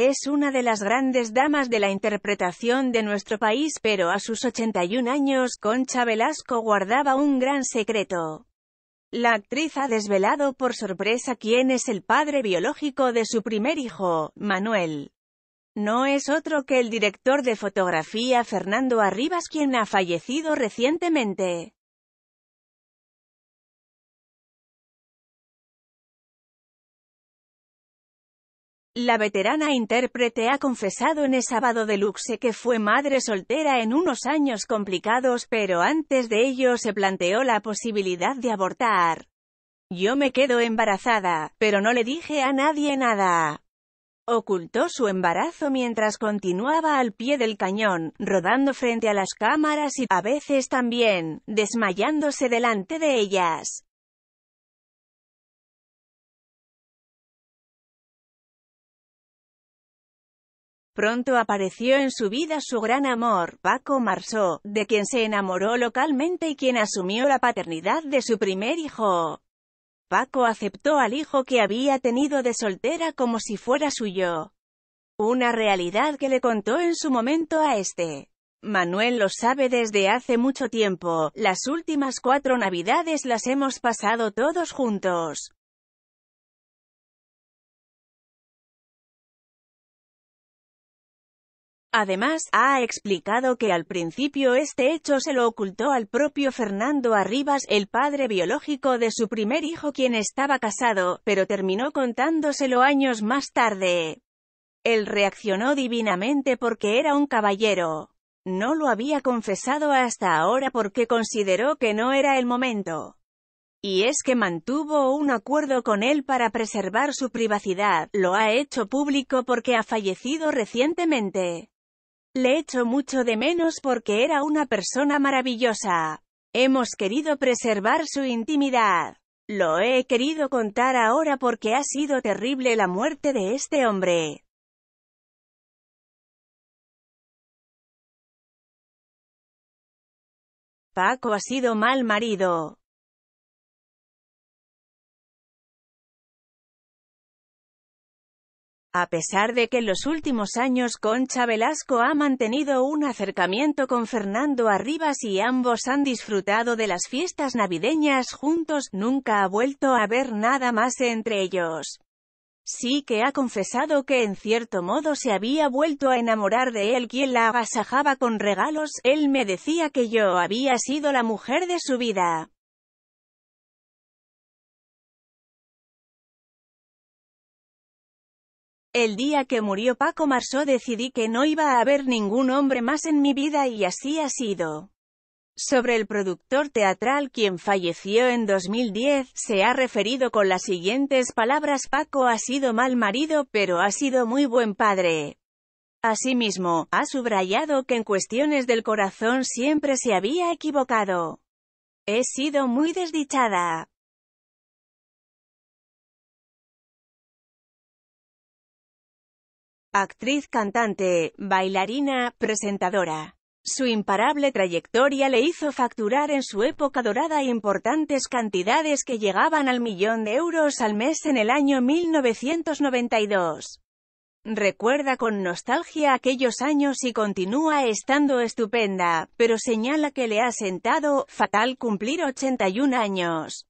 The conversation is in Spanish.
Es una de las grandes damas de la interpretación de nuestro país, pero a sus 81 años, Concha Velasco guardaba un gran secreto. La actriz ha desvelado por sorpresa quién es el padre biológico de su primer hijo, Manuel. No es otro que el director de fotografía Fernando Arribas quien ha fallecido recientemente. La veterana intérprete ha confesado en el sábado de Luxe que fue madre soltera en unos años complicados, pero antes de ello se planteó la posibilidad de abortar. Yo me quedo embarazada, pero no le dije a nadie nada. Ocultó su embarazo mientras continuaba al pie del cañón, rodando frente a las cámaras y, a veces también, desmayándose delante de ellas. Pronto apareció en su vida su gran amor, Paco Marsó, de quien se enamoró localmente y quien asumió la paternidad de su primer hijo. Paco aceptó al hijo que había tenido de soltera como si fuera suyo. Una realidad que le contó en su momento a este. Manuel lo sabe desde hace mucho tiempo, las últimas cuatro navidades las hemos pasado todos juntos. Además, ha explicado que al principio este hecho se lo ocultó al propio Fernando Arribas, el padre biológico de su primer hijo quien estaba casado, pero terminó contándoselo años más tarde. Él reaccionó divinamente porque era un caballero. No lo había confesado hasta ahora porque consideró que no era el momento. Y es que mantuvo un acuerdo con él para preservar su privacidad, lo ha hecho público porque ha fallecido recientemente. Le echo mucho de menos porque era una persona maravillosa. Hemos querido preservar su intimidad. Lo he querido contar ahora porque ha sido terrible la muerte de este hombre. Paco ha sido mal marido. A pesar de que en los últimos años Concha Velasco ha mantenido un acercamiento con Fernando Arribas y ambos han disfrutado de las fiestas navideñas juntos, nunca ha vuelto a ver nada más entre ellos. Sí que ha confesado que en cierto modo se había vuelto a enamorar de él quien la agasajaba con regalos, él me decía que yo había sido la mujer de su vida. El día que murió Paco Marsó decidí que no iba a haber ningún hombre más en mi vida y así ha sido. Sobre el productor teatral quien falleció en 2010, se ha referido con las siguientes palabras Paco ha sido mal marido pero ha sido muy buen padre. Asimismo, ha subrayado que en cuestiones del corazón siempre se había equivocado. He sido muy desdichada. actriz, cantante, bailarina, presentadora. Su imparable trayectoria le hizo facturar en su época dorada importantes cantidades que llegaban al millón de euros al mes en el año 1992. Recuerda con nostalgia aquellos años y continúa estando estupenda, pero señala que le ha sentado fatal cumplir 81 años.